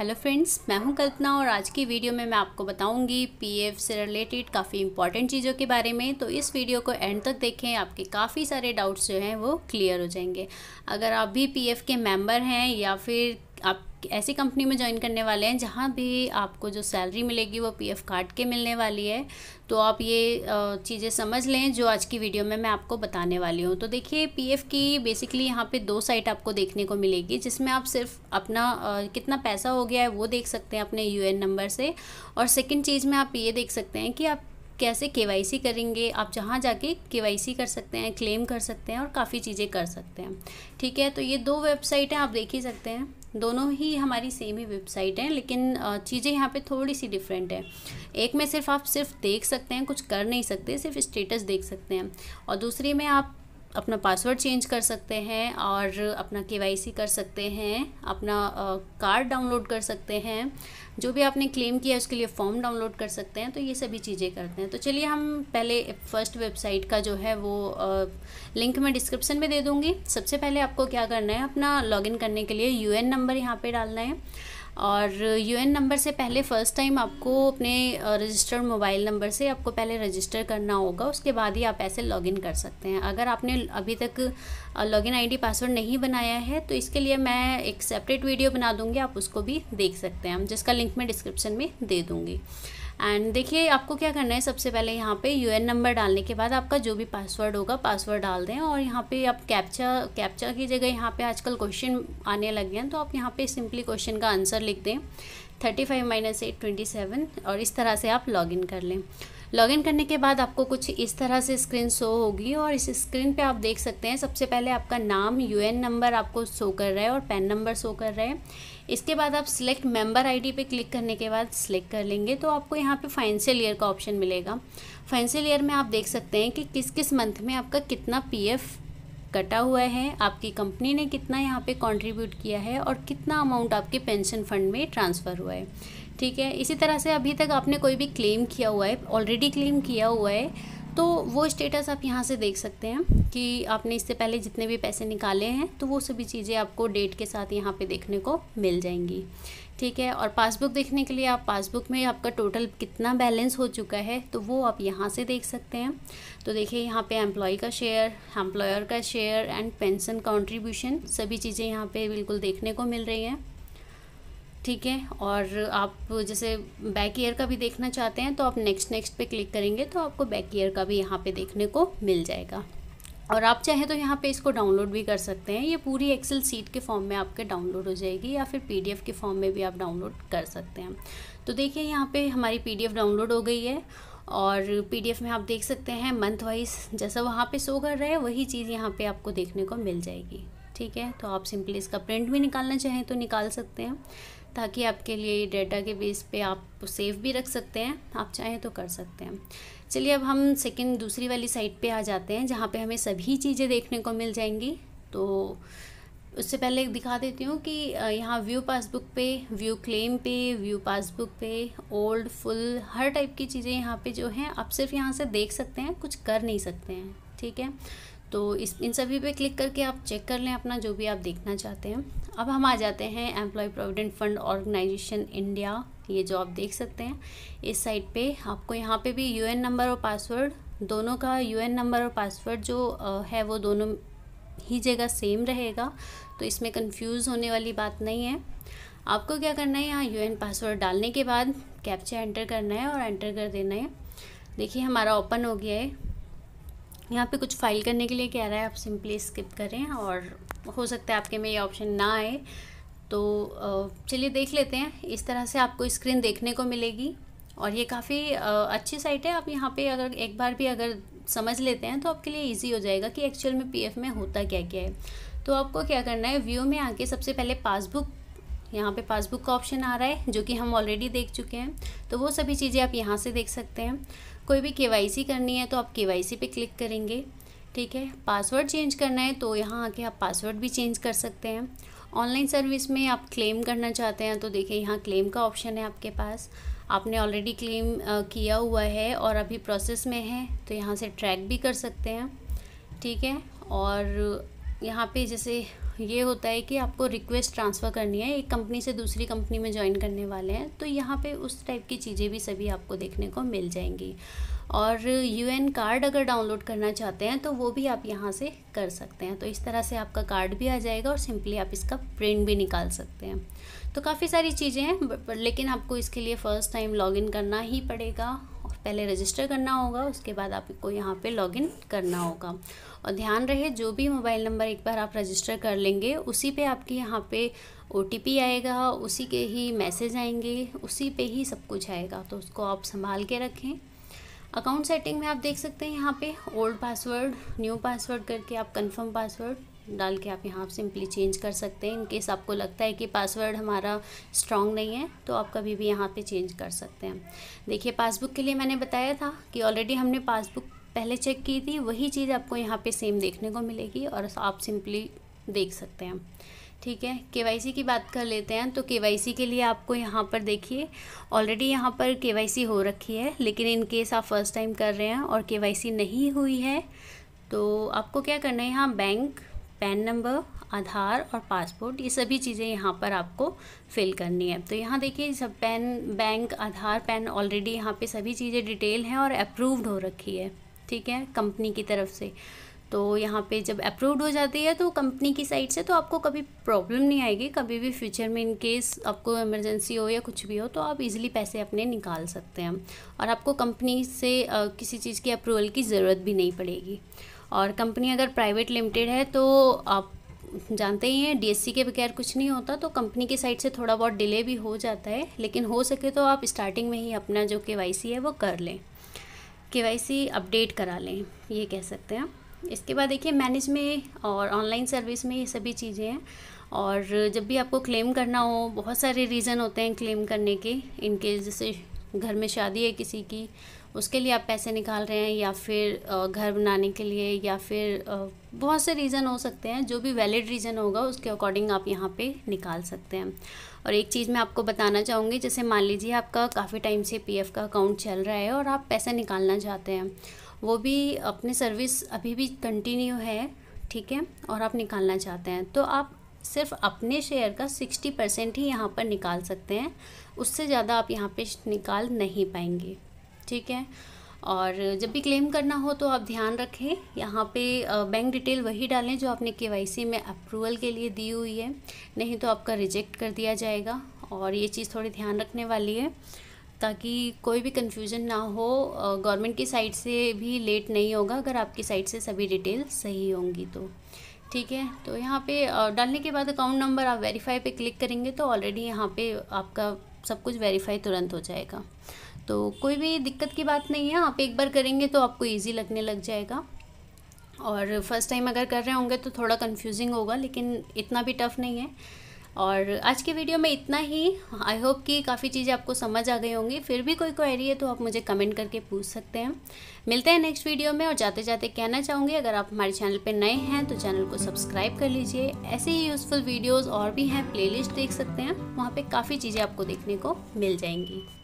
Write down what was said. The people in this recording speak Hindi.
हेलो फ्रेंड्स मैं हूं कल्पना और आज की वीडियो में मैं आपको बताऊंगी पीएफ से रिलेटेड काफ़ी इंपॉर्टेंट चीज़ों के बारे में तो इस वीडियो को एंड तक देखें आपके काफ़ी सारे डाउट्स जो हैं वो क्लियर हो जाएंगे अगर आप भी पीएफ के मेंबर हैं या फिर आप ऐसी कंपनी में ज्वाइन करने वाले हैं जहाँ भी आपको जो सैलरी मिलेगी वो पीएफ कार्ड के मिलने वाली है तो आप ये चीज़ें समझ लें जो आज की वीडियो में मैं आपको बताने वाली हूँ तो देखिए पीएफ की बेसिकली यहाँ पे दो साइट आपको देखने को मिलेगी जिसमें आप सिर्फ अपना कितना पैसा हो गया है वो देख सकते हैं अपने यू नंबर से और सेकेंड चीज़ में आप ये देख सकते हैं कि आप कैसे के करेंगे आप जहाँ जाके के कर सकते हैं क्लेम कर सकते हैं और काफ़ी चीज़ें कर सकते हैं ठीक है तो ये दो वेबसाइट हैं आप देख ही सकते हैं दोनों ही हमारी सेम ही वेबसाइट हैं लेकिन चीज़ें यहाँ पे थोड़ी सी डिफरेंट हैं एक में सिर्फ आप सिर्फ देख सकते हैं कुछ कर नहीं सकते सिर्फ स्टेटस देख सकते हैं और दूसरी में आप अपना पासवर्ड चेंज कर सकते हैं और अपना के कर सकते हैं अपना कार्ड डाउनलोड कर सकते हैं जो भी आपने क्लेम किया उसके लिए फॉर्म डाउनलोड कर सकते हैं तो ये सभी चीज़ें करते हैं तो चलिए हम पहले फर्स्ट वेबसाइट का जो है वो आ, लिंक मैं डिस्क्रिप्शन में दे दूँगी सबसे पहले आपको क्या करना है अपना लॉगिन करने के लिए यू नंबर यहाँ पर डालना है और यूएन नंबर से पहले फ़र्स्ट टाइम आपको अपने रजिस्टर्ड मोबाइल नंबर से आपको पहले रजिस्टर करना होगा उसके बाद ही आप ऐसे लॉगिन कर सकते हैं अगर आपने अभी तक लॉगिन आईडी पासवर्ड नहीं बनाया है तो इसके लिए मैं एक सेपरेट वीडियो बना दूँगी आप उसको भी देख सकते हैं जिसका लिंक मैं डिस्क्रिप्शन में दे दूँगी एंड देखिए आपको क्या करना है सबसे पहले यहाँ पे एन नंबर डालने के बाद आपका जो भी पासवर्ड होगा पासवर्ड डाल दें और यहाँ पे आप कैप्चा कैप्चा की जगह यहाँ पे आजकल क्वेश्चन आने लग गए हैं तो आप यहाँ पे सिंपली क्वेश्चन का आंसर लिख दें thirty five minus eight twenty seven और इस तरह से आप लॉगिन कर लें लॉगिन करने के बाद आपको कुछ इस तरह से स्क्रीन शो होगी और इस स्क्रीन पे आप देख सकते हैं सबसे पहले आपका नाम यूएन नंबर आपको शो कर रहा है और पैन नंबर शो कर रहा है इसके बाद आप सिलेक्ट मेंबर आईडी पे क्लिक करने के बाद सिलेक्ट कर लेंगे तो आपको यहाँ पे फाइनेंशियल ईयर का ऑप्शन मिलेगा फाइनेंशियल ईयर में आप देख सकते हैं कि किस किस मंथ में आपका कितना पीएफ कटा हुआ है आपकी कंपनी ने कितना यहाँ पे कंट्रीब्यूट किया है और कितना अमाउंट आपके पेंशन फंड में ट्रांसफ़र हुआ है ठीक है इसी तरह से अभी तक आपने कोई भी क्लेम किया हुआ है ऑलरेडी क्लेम किया हुआ है तो वो स्टेटस आप यहाँ से देख सकते हैं कि आपने इससे पहले जितने भी पैसे निकाले हैं तो वो सभी चीज़ें आपको डेट के साथ यहाँ पे देखने को मिल जाएंगी ठीक है और पासबुक देखने के लिए आप पासबुक में आपका टोटल कितना बैलेंस हो चुका है तो वो आप यहाँ से देख सकते हैं तो देखिए यहाँ पे एम्प्लॉय का शेयर एम्प्लॉयर का शेयर एंड पेंशन कंट्रीब्यूशन सभी चीज़ें यहाँ पे बिल्कुल देखने को मिल रही हैं ठीक है और आप जैसे बैक ईयर का भी देखना चाहते हैं तो आप नेक्स्ट नेक्स्ट पे क्लिक करेंगे तो आपको बैक ईयर का भी यहाँ पे देखने को मिल जाएगा और आप चाहें तो यहाँ पे इसको डाउनलोड भी कर सकते हैं ये पूरी एक्सेल सीट के फॉर्म में आपके डाउनलोड हो जाएगी या फिर पीडीएफ के फॉर्म में भी आप डाउनलोड कर सकते हैं तो देखिए यहाँ पे हमारी पीडीएफ डाउनलोड हो गई है और पीडीएफ में आप देख सकते हैं मंथ वाइज जैसा वहाँ पे शो कर रहा है वही चीज़ यहाँ पर आपको देखने को मिल जाएगी ठीक है तो आप सिंपली इसका प्रिंट भी निकालना चाहें तो निकाल सकते हैं ताकि आपके लिए ये डेटा के बेस पे आप सेव भी रख सकते हैं आप चाहें तो कर सकते हैं चलिए अब हम सेकंड दूसरी वाली साइट पे आ जाते हैं जहाँ पे हमें सभी चीज़ें देखने को मिल जाएंगी तो उससे पहले दिखा देती हूँ कि यहाँ व्यू पासबुक पे व्यू क्लेम पे व्यू पासबुक पे ओल्ड फुल हर टाइप की चीज़ें यहाँ पे जो हैं आप सिर्फ यहाँ से देख सकते हैं कुछ कर नहीं सकते हैं ठीक है तो इस इन सभी पे क्लिक करके आप चेक कर लें अपना जो भी आप देखना चाहते हैं अब हम आ जाते हैं employee provident fund organisation India ये जो आप देख सकते हैं इस साइट पे आपको यहाँ पे भी यूएन नंबर और पासवर्ड दोनों का यूएन नंबर और पासवर्ड जो है वो दोनों ही जगह सेम रहेगा तो इसमें कन्फ्यूज़ होने वाली बात नहीं है आपको क्या करना है यहाँ यू पासवर्ड डालने के बाद कैप्चा एंटर करना है और एंटर कर देना है देखिए हमारा ओपन हो गया है यहाँ पे कुछ फाइल करने के लिए कह रहा है आप सिंपली स्किप करें और हो सकता है आपके में ये ऑप्शन ना आए तो चलिए देख लेते हैं इस तरह से आपको स्क्रीन देखने को मिलेगी और ये काफ़ी अच्छी साइट है आप यहाँ पे अगर एक बार भी अगर समझ लेते हैं तो आपके लिए इजी हो जाएगा कि एक्चुअल में पीएफ में होता क्या क्या है तो आपको क्या करना है व्यू में आके सबसे पहले पासबुक यहाँ पे पासबुक का ऑप्शन आ रहा है जो कि हम ऑलरेडी देख चुके हैं तो वो सभी चीज़ें आप यहाँ से देख सकते हैं कोई भी के करनी है तो आप के पे क्लिक करेंगे ठीक है पासवर्ड चेंज करना है तो यहाँ आके आप पासवर्ड भी चेंज कर सकते हैं ऑनलाइन सर्विस में आप क्लेम करना चाहते हैं तो देखिए यहाँ क्लेम का ऑप्शन है आपके पास आपने ऑलरेडी क्लेम किया हुआ है और अभी प्रोसेस में है तो यहाँ से ट्रैक भी कर सकते हैं ठीक है और यहाँ पे जैसे ये होता है कि आपको रिक्वेस्ट ट्रांसफ़र करनी है एक कंपनी से दूसरी कंपनी में ज्वाइन करने वाले हैं तो यहाँ पे उस टाइप की चीज़ें भी सभी आपको देखने को मिल जाएंगी और यूएन कार्ड अगर डाउनलोड करना चाहते हैं तो वो भी आप यहाँ से कर सकते हैं तो इस तरह से आपका कार्ड भी आ जाएगा और सिंपली आप इसका प्रिंट भी निकाल सकते हैं तो काफ़ी सारी चीज़ें हैं लेकिन आपको इसके लिए फ़र्स्ट टाइम लॉगिन करना ही पड़ेगा पहले रजिस्टर करना होगा उसके बाद आपको यहाँ पे लॉगिन करना होगा और ध्यान रहे जो भी मोबाइल नंबर एक बार आप रजिस्टर कर लेंगे उसी पे आपके यहाँ पे ओ आएगा उसी के ही मैसेज आएंगे उसी पे ही सब कुछ आएगा तो उसको आप संभाल के रखें अकाउंट सेटिंग में आप देख सकते हैं यहाँ पे ओल्ड पासवर्ड न्यू पासवर्ड करके आप कंफर्म पासवर्ड डाल के आप यहाँ सिंपली चेंज कर सकते हैं इनकेस आपको लगता है कि पासवर्ड हमारा स्ट्रॉन्ग नहीं है तो आप कभी भी यहाँ पे चेंज कर सकते हैं देखिए पासबुक के लिए मैंने बताया था कि ऑलरेडी हमने पासबुक पहले चेक की थी वही चीज़ आपको यहाँ पे सेम देखने को मिलेगी और आप सिंपली देख सकते हैं ठीक है के की बात कर लेते हैं तो के के लिए आपको यहाँ पर देखिए ऑलरेडी यहाँ पर के हो रखी है लेकिन इनकेस आप फर्स्ट टाइम कर रहे हैं और के नहीं हुई है तो आपको क्या करना है यहाँ बैंक पैन नंबर आधार और पासपोर्ट ये सभी चीज़ें यहाँ पर आपको फिल करनी है तो यहाँ देखिए सब PAN bank Aadhaar PAN already यहाँ पे सभी चीज़ें डिटेल हैं और अप्रूव्ड हो रखी है ठीक है कंपनी की तरफ से तो यहाँ पे जब अप्रूव्ड हो जाती है तो कंपनी की साइड से तो आपको कभी प्रॉब्लम नहीं आएगी कभी भी फ्यूचर में इन केस आपको इमरजेंसी हो या कुछ भी हो तो आप इजीली पैसे अपने निकाल सकते हैं और आपको कंपनी से किसी चीज़ की अप्रूवल की ज़रूरत भी नहीं पड़ेगी और कंपनी अगर प्राइवेट लिमिटेड है तो आप जानते ही हैं डीएससी के बगैर कुछ नहीं होता तो कंपनी की साइड से थोड़ा बहुत डिले भी हो जाता है लेकिन हो सके तो आप स्टार्टिंग में ही अपना जो केवाईसी है वो कर लें केवाईसी अपडेट करा लें ये कह सकते हैं आप इसके बाद देखिए मैनेज में और ऑनलाइन सर्विस में ये सभी चीज़ें हैं और जब भी आपको क्लेम करना हो बहुत सारे रीज़न होते हैं क्लेम करने के इनके जैसे घर में शादी है किसी की उसके लिए आप पैसे निकाल रहे हैं या फिर घर बनाने के लिए या फिर बहुत से रीज़न हो सकते हैं जो भी वैलिड रीज़न होगा उसके अकॉर्डिंग आप यहाँ पे निकाल सकते हैं और एक चीज़ मैं आपको बताना चाहूँगी जैसे मान लीजिए आपका काफ़ी टाइम से पीएफ का अकाउंट चल रहा है और आप पैसा निकालना चाहते हैं वो भी अपनी सर्विस अभी भी कंटिन्यू है ठीक है और आप निकालना चाहते हैं तो आप सिर्फ अपने शेयर का सिक्सटी परसेंट ही यहाँ पर निकाल सकते हैं उससे ज़्यादा आप यहाँ पे निकाल नहीं पाएंगे ठीक है और जब भी क्लेम करना हो तो आप ध्यान रखें यहाँ पे बैंक डिटेल वही डालें जो आपने के में अप्रूवल के लिए दी हुई है नहीं तो आपका रिजेक्ट कर दिया जाएगा और ये चीज़ थोड़ी ध्यान रखने वाली है ताकि कोई भी कन्फ्यूज़न ना हो गवर्नमेंट की साइड से भी लेट नहीं होगा अगर आपकी साइड से सभी डिटेल सही होंगी तो ठीक है तो यहाँ पे डालने के बाद अकाउंट नंबर आप वेरीफाई पे क्लिक करेंगे तो ऑलरेडी यहाँ पे आपका सब कुछ वेरीफाई तुरंत हो जाएगा तो कोई भी दिक्कत की बात नहीं है आप एक बार करेंगे तो आपको ईजी लगने लग जाएगा और फर्स्ट टाइम अगर कर रहे होंगे तो थोड़ा कन्फ्यूजिंग होगा लेकिन इतना भी टफ़ नहीं है और आज के वीडियो में इतना ही आई होप कि काफ़ी चीज़ें आपको समझ आ गई होंगी फिर भी कोई क्वेरी है तो आप मुझे कमेंट करके पूछ सकते हैं मिलते हैं नेक्स्ट वीडियो में और जाते जाते कहना चाहूँगी अगर आप हमारे चैनल पर नए हैं तो चैनल को सब्सक्राइब कर लीजिए ऐसे ही यूज़फुल वीडियोज़ और भी हैं प्लेलिस्ट देख सकते हैं वहाँ पर काफ़ी चीज़ें आपको देखने को मिल जाएंगी